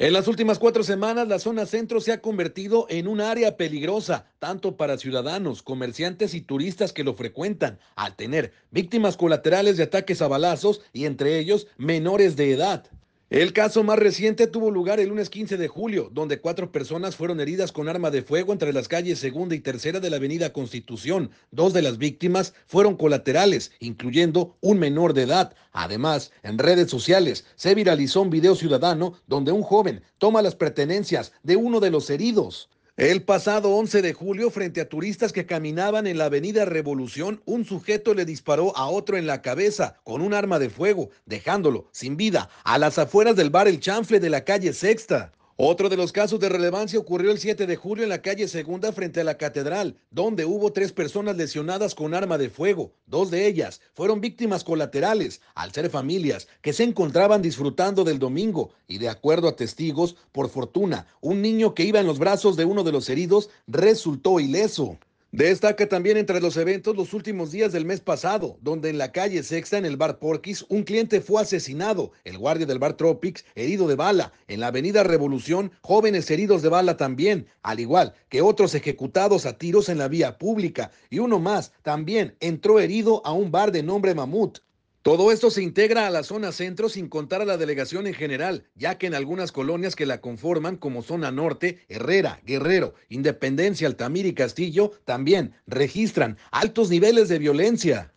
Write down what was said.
En las últimas cuatro semanas, la zona centro se ha convertido en un área peligrosa, tanto para ciudadanos, comerciantes y turistas que lo frecuentan, al tener víctimas colaterales de ataques a balazos y entre ellos menores de edad. El caso más reciente tuvo lugar el lunes 15 de julio, donde cuatro personas fueron heridas con arma de fuego entre las calles segunda y tercera de la avenida Constitución. Dos de las víctimas fueron colaterales, incluyendo un menor de edad. Además, en redes sociales se viralizó un video ciudadano donde un joven toma las pertenencias de uno de los heridos. El pasado 11 de julio, frente a turistas que caminaban en la avenida Revolución, un sujeto le disparó a otro en la cabeza con un arma de fuego, dejándolo sin vida a las afueras del bar El Chanfle de la calle Sexta. Otro de los casos de relevancia ocurrió el 7 de julio en la calle Segunda frente a la catedral, donde hubo tres personas lesionadas con arma de fuego. Dos de ellas fueron víctimas colaterales, al ser familias que se encontraban disfrutando del domingo y de acuerdo a testigos, por fortuna, un niño que iba en los brazos de uno de los heridos resultó ileso. Destaca también entre los eventos los últimos días del mes pasado, donde en la calle Sexta, en el bar Porquis, un cliente fue asesinado, el guardia del bar Tropics, herido de bala. En la avenida Revolución, jóvenes heridos de bala también, al igual que otros ejecutados a tiros en la vía pública. Y uno más, también entró herido a un bar de nombre Mamut. Todo esto se integra a la zona centro sin contar a la delegación en general, ya que en algunas colonias que la conforman como zona norte, Herrera, Guerrero, Independencia, Altamir y Castillo también registran altos niveles de violencia.